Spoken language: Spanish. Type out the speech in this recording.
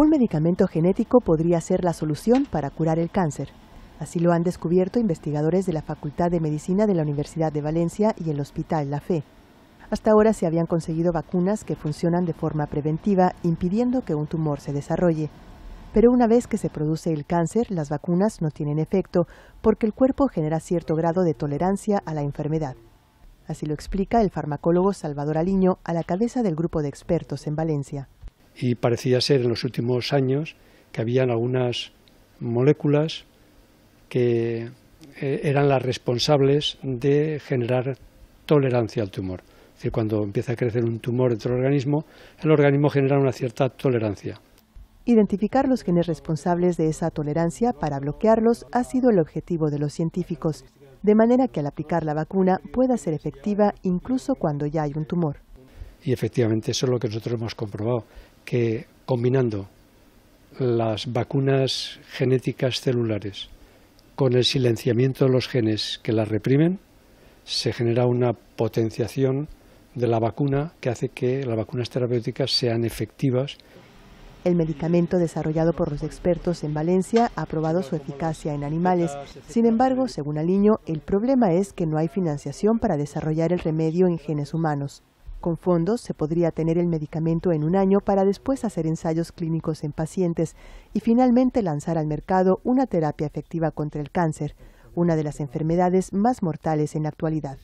un medicamento genético podría ser la solución para curar el cáncer. Así lo han descubierto investigadores de la Facultad de Medicina de la Universidad de Valencia y el Hospital La Fe. Hasta ahora se habían conseguido vacunas que funcionan de forma preventiva, impidiendo que un tumor se desarrolle. Pero una vez que se produce el cáncer, las vacunas no tienen efecto porque el cuerpo genera cierto grado de tolerancia a la enfermedad. Así lo explica el farmacólogo Salvador Aliño a la cabeza del grupo de expertos en Valencia y parecía ser en los últimos años que habían algunas moléculas que eh, eran las responsables de generar tolerancia al tumor. Es decir, cuando empieza a crecer un tumor dentro del organismo, el organismo genera una cierta tolerancia. Identificar los genes responsables de esa tolerancia para bloquearlos ha sido el objetivo de los científicos, de manera que al aplicar la vacuna pueda ser efectiva incluso cuando ya hay un tumor. Y efectivamente eso es lo que nosotros hemos comprobado, que combinando las vacunas genéticas celulares con el silenciamiento de los genes que las reprimen, se genera una potenciación de la vacuna que hace que las vacunas terapéuticas sean efectivas. El medicamento desarrollado por los expertos en Valencia ha probado su eficacia en animales. Sin embargo, según Aliño, el problema es que no hay financiación para desarrollar el remedio en genes humanos. Con fondos se podría tener el medicamento en un año para después hacer ensayos clínicos en pacientes y finalmente lanzar al mercado una terapia efectiva contra el cáncer, una de las enfermedades más mortales en la actualidad.